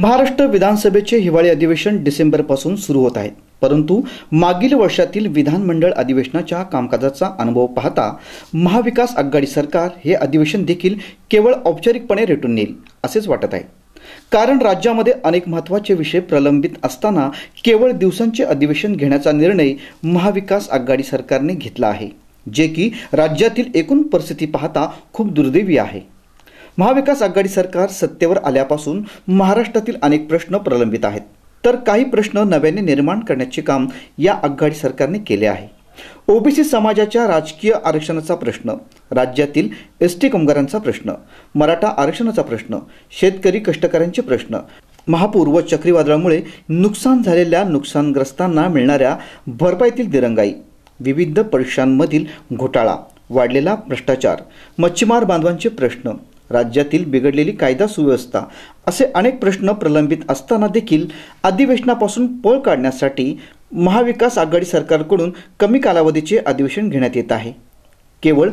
महाराष्ट्र विधानसभेचे हिवाळी अधिवेशन डिसेंबरपासून सुरू होत आहे परंतु मागील वर्षातील विधानमंडळ अधिवेशनाच्या कामकाजाचा अनुभव पाहता महाविकास आघाडी सरकार हे अधिवेशन देखील केवळ औपचारिकपणे रेटून नेईल असेच वाटत आहे कारण राज्यामध्ये अनेक महत्त्वाचे विषय प्रलंबित असताना केवळ दिवसांचे अधिवेशन घेण्याचा निर्णय महाविकास आघाडी सरकारने घेतला आहे जे की राज्यातील एकूण परिस्थिती पाहता खूप दुर्दैवी आहे महाविकास आघाडी सरकार सत्तेवर आल्यापासून महाराष्ट्रातील अनेक प्रश्न प्रलंबित आहेत तर काही प्रश्न नव्याने निर्माण करण्याचे काम या आघाडी सरकारने केले आहे ओबीसी समाजाच्या राजकीय आरक्षणाचा प्रश्न राज्यातील एस टी कामगारांचा प्रश्न मराठा आरक्षणाचा प्रश्न शेतकरी कष्टकऱ्यांचे प्रश्न महापूर व चक्रीवादळामुळे नुकसान झालेल्या नुकसानग्रस्तांना मिळणाऱ्या भरपाईतील दिरंगाई विविध परीक्षांमधील घोटाळा वाढलेला भ्रष्टाचार मच्छीमार बांधवांचे प्रश्न राज्यातील बिघडलेली कायदा सुव्यवस्था असे अनेक प्रश्न प्रलंबित असताना देखील अधिवेशनापासून पळ काढण्यासाठी महाविकास आघाडी सरकारकडून कमी कालावधीचे अधिवेशन घेण्यात येत आहे केवळ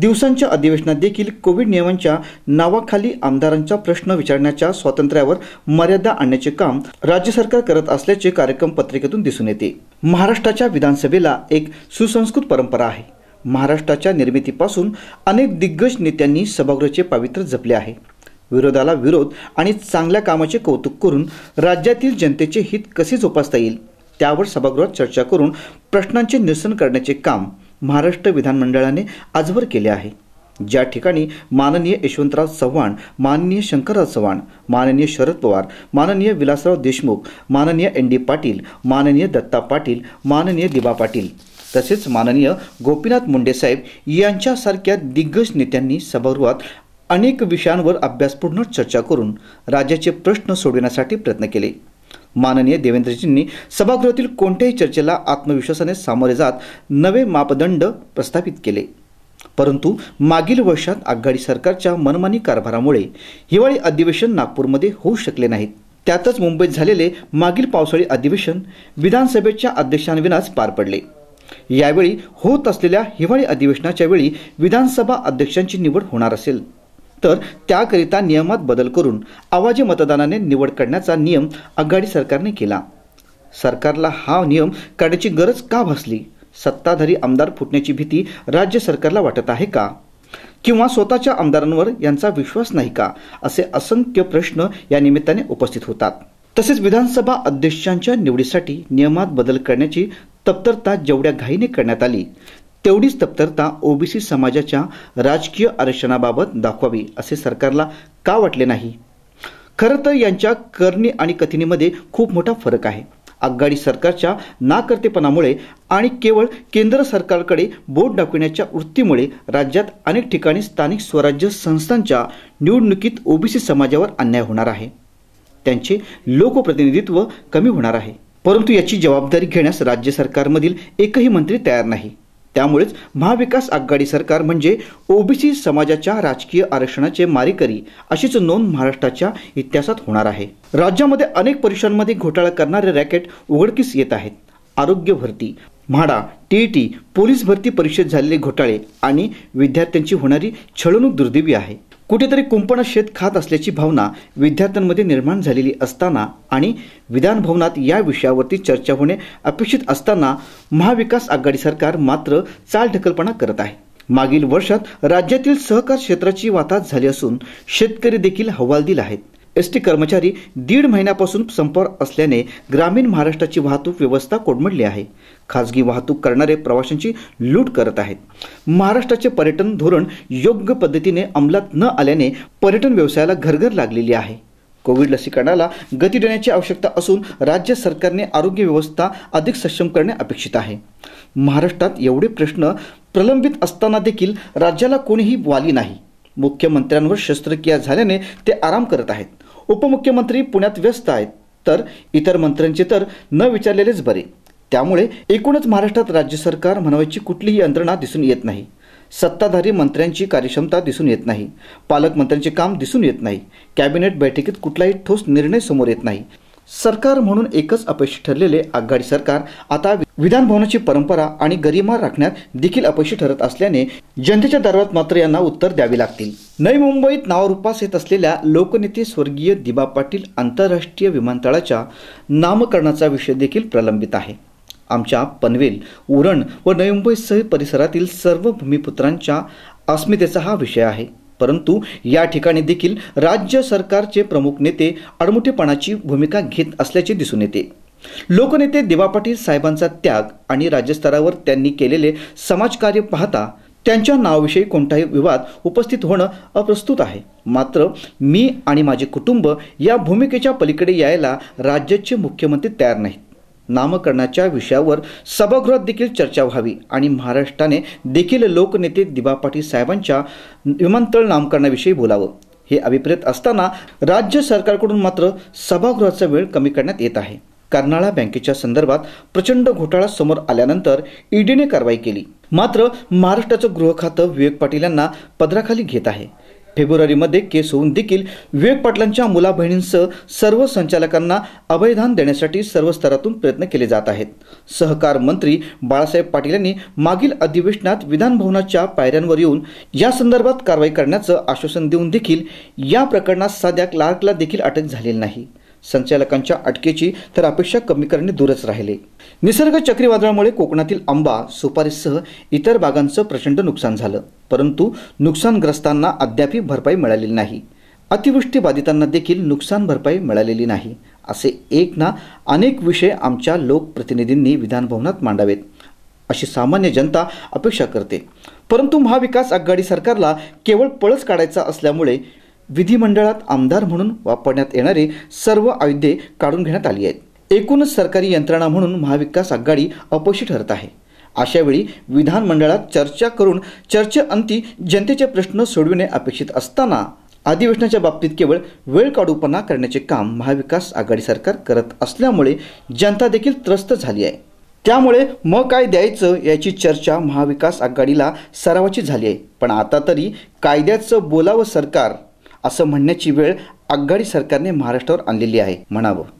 दिवसांच्या अधिवेशनात देखील कोविड नियमांच्या नावाखाली आमदारांचा प्रश्न विचारण्याच्या स्वातंत्र्यावर मर्यादा आणण्याचे काम राज्य सरकार करत असल्याचे कार्यक्रम पत्रिकेतून दिसून येते महाराष्ट्राच्या विधानसभेला एक सुसंस्कृत परंपरा आहे महाराष्ट्राच्या निर्मितीपासून अनेक दिग्गज नेत्यांनी सभागृहाचे पावित्र्य जपले आहे विरोधाला विरोध आणि चांगल्या कामाचे कौतुक करून राज्यातील जनतेचे हित कसे जोपासता येईल त्यावर सभागृहात चर्चा करून प्रश्नांचे निरसन करण्याचे काम महाराष्ट्र विधानमंडळाने आजवर केले आहे ज्या ठिकाणी माननीय यशवंतराव चव्हाण माननीय शंकरराव चव्हाण माननीय शरद पवार माननीय विलासराव देशमुख माननीय एन डी पाटील माननीय दत्ता पाटील माननीय दिबा पाटील तसेच माननीय गोपीनाथ मुंडे साहेब यांच्यासारख्या दिग्गज नेत्यांनी सभागृहात अनेक विषयांवर अभ्यासपूर्ण चर्चा करून राज्याचे प्रश्न सोडविण्यासाठी प्रयत्न केले माननीय देवेंद्रजींनी सभागृहातील कोणत्याही चर्चेला आत्मविश्वासाने सामोरे जात नवे मापदंड प्रस्थापित केले परंतु मागील वर्षात आघाडी सरकारच्या मनमानी कारभारामुळे हिवाळी अधिवेशन नागपूरमध्ये होऊ शकले नाहीत त्यातच मुंबईत झालेले मागील पावसाळी अधिवेशन विधानसभेच्या अध्यक्षांविनाच पार पडले यावेळी होत असलेल्या हिवाळी अधिवेशनाच्या वेळी विधानसभा अध्यक्षांची निवड होणार असेल तर त्याकरिता नियमात बदल करून आवाजी मतदानाने निवड करण्याचा नियम आघाडी सरकारने केला सरकारला हा नियम काढण्याची गरज का भासली सत्ताधारी आमदार फुटण्याची भीती राज्य सरकारला वाटत आहे का किंवा स्वतःच्या आमदारांवर यांचा विश्वास नाही का असे असंख्य प्रश्न या निमित्ताने उपस्थित होतात तसेच विधानसभा अध्यक्षांच्या निवडीसाठी नियमात बदल करण्याची तप्तरता जेवढ्या घाईने करण्यात आली तेवढीच तप्तरता ओबीसी समाजाच्या राजकीय आरक्षणाबाबत दाखवावी असे सरकारला का वाटले नाही खरं तर यांच्या करणी आणि कथिनीमध्ये खूप मोठा फरक आहे आघाडी सरकारच्या नाकर्तेपणामुळे आणि केवळ केंद्र सरकारकडे बोट दाखविण्याच्या वृत्तीमुळे राज्यात अनेक ठिकाणी स्थानिक स्वराज्य संस्थांच्या निवडणुकीत ओबीसी समाजावर अन्याय होणार आहे त्यांचे लोकप्रतिनिधित्व कमी होणार आहे परंतु याची जबाबदारी घेण्यास राज्य सरकारमधील एकही मंत्री तयार नाही त्यामुळेच महाविकास आघाडी सरकार म्हणजे ओबीसी समाजाच्या राजकीय आरक्षणाचे मारेकरी अशीच नोंद महाराष्ट्राच्या इतिहासात होणार आहे राज्यामध्ये अनेक परीक्षांमध्ये घोटाळा करणारे रॅकेट उघडकीस येत आहेत आरोग्य भरती म्हाडा टीईटी पोलीस भरती परीक्षेत झालेले घोटाळे आणि विद्यार्थ्यांची होणारी छळवणूक दुर्दैवी आहे कुठेतरी कुंपण शेत खात असल्याची भावना विद्यार्थ्यांमध्ये निर्माण झालेली असताना आणि विधानभवनात या विषयावरती चर्चा होणे अपेक्षित असताना महाविकास आघाडी सरकार मात्र चाल ढकलपणा करत आहे मागील वर्षात राज्यातील सहकार क्षेत्राची वाताहत झाली असून शेतकरी देखील दिला आहेत एस टी कर्मचारी दीड महिन्यापासून संपवर असल्याने ग्रामीण महाराष्ट्राची वाहतूक व्यवस्था कोडमडली आहे खाजगी वाहतूक करणारे प्रवाशांची लूट करत आहेत महाराष्ट्राचे पर्यटन धोरण योग्य पद्धतीने अंमलात न आल्याने पर्यटन व्यवसायाला घरघर लागलेली आहे कोविड लसीकरणाला गती देण्याची आवश्यकता असून राज्य सरकारने आरोग्य व्यवस्था अधिक सक्षम करणे अपेक्षित आहे महाराष्ट्रात एवढे प्रश्न प्रलंबित असताना देखील राज्याला कोणीही वाली नाही मुख्यमंत्र्यांवर शस्त्रक्रिया झाल्याने ते आराम करत आहेत उपमुख्यमंत्री पुण्यात व्यस्त आहेत तर इतर मंत्र्यांचे तर न विचारलेलेच बरे त्यामुळे एकूणच महाराष्ट्रात राज्य सरकार म्हणवायची कुठलीही यंत्रणा दिसून येत नाही सत्ताधारी मंत्र्यांची कार्यक्षमता दिसून येत नाही पालकमंत्र्यांचे काम दिसून येत नाही कॅबिनेट बैठकीत कुठलाही ठोस निर्णय समोर येत नाही सरकार म्हणून एकच अपयशी ठरलेले आघाडी सरकार आता विधान भवनाची परंपरा आणि गरिमा राखण्यात देखील अपयशी ठरत असल्याने जनतेच्या दरबारात मात्र यांना उत्तर द्यावी लागतील नवी मुंबईत नावारूपास येत असलेल्या लोकनेते स्वर्गीय दिबा पाटील आंतरराष्ट्रीय विमानतळाच्या नामकरणाचा विषय देखील प्रलंबित आहे आमच्या पनवेल उरण व नवी मुंबईसह परिसरातील सर्व भूमिपुत्रांच्या अस्मितेचा हा विषय आहे परंतु या ठिकाणी देखील राज्य सरकारचे प्रमुख नेते अडमुठेपणाची भूमिका घेत असल्याचे दिसून येते लोकनेते देवापाटील साहेबांचा त्याग आणि राज्यस्तरावर त्यांनी केलेले समाजकार्य पाहता त्यांच्या नावाविषयी कोणताही विवाद उपस्थित होणं अप्रस्तुत आहे मात्र मी आणि माझे कुटुंब या भूमिकेच्या पलीकडे यायला राज्याचे मुख्यमंत्री तयार नाहीत नामकरणाच्या विषयावर सभागृहात देखील चर्चा व्हावी आणि महाराष्ट्राने देखील लोकनेते दिबा पाटील साहेबांच्या विमानतळ नामकरणाविषयी बोलावं हे अभिप्रेत असताना राज्य सरकारकडून मात्र सभागृहाचा वेळ कमी करण्यात येत आहे कर्नाळा बँकेच्या संदर्भात प्रचंड घोटाळा समोर आल्यानंतर ईडीने कारवाई केली मात्र महाराष्ट्राचं गृह खातं विवेक पाटील यांना पदराखाली घेत आहे फेब्रुवारीमध्ये केस होऊन देखील विवेक पाटलांच्या मुला बहिणींसह सर्व संचालकांना अभयदान देण्यासाठी सर्व स्तरातून प्रयत्न केले जात आहेत सहकार मंत्री बाळासाहेब पाटील यांनी मागील अधिवेशनात विधानभवनाच्या पायऱ्यांवर येऊन या संदर्भात कारवाई करण्याचं आश्वासन देऊन देखील या प्रकरणात साध्या क्लार्कला देखील अटक झालेली नाही संचालकांच्या अटकेची तर अपेक्षा कमी करणे दूरच राहिले निसर्ग चक्रीवादळामुळे कोकणातील आंबा सुपारीसह इतर बागांचं प्रचंड नुकसान झालं परंतु नुकसानग्रस्तांना अद्यापही भरपाई मिळालेली नाही अतिवृष्टी बाधितांना देखील नुकसान भरपाई मिळालेली नाही असे एक ना अनेक विषय आमच्या लोकप्रतिनिधींनी विधानभवनात मांडावेत अशी सामान्य जनता अपेक्षा करते परंतु महाविकास आघाडी सरकारला केवळ पळस काढायचा असल्यामुळे विधिमंडळात आमदार म्हणून वापरण्यात येणारी सर्व आयुधे काढून घेण्यात आली आहेत एकूणच सरकारी यंत्रणा म्हणून महाविकास आघाडी अपयशी ठरत आहे अशावेळी विधानमंडळात चर्चा करून चर्चेअंती जनतेचे प्रश्न सोडविणे अपेक्षित असताना अधिवेशनाच्या बाबतीत केवळ वेळ काढूपणा करण्याचे काम महाविकास आघाडी सरकार करत असल्यामुळे जनता देखील त्रस्त झाली आहे त्यामुळे मग काय द्यायचं याची चर्चा महाविकास आघाडीला सरावाची झाली आहे पण आता तरी कायद्याचं बोलावं सरकार असं म्हणण्याची वेळ आघाडी सरकारने महाराष्ट्रावर आणलेली आहे म्हणावं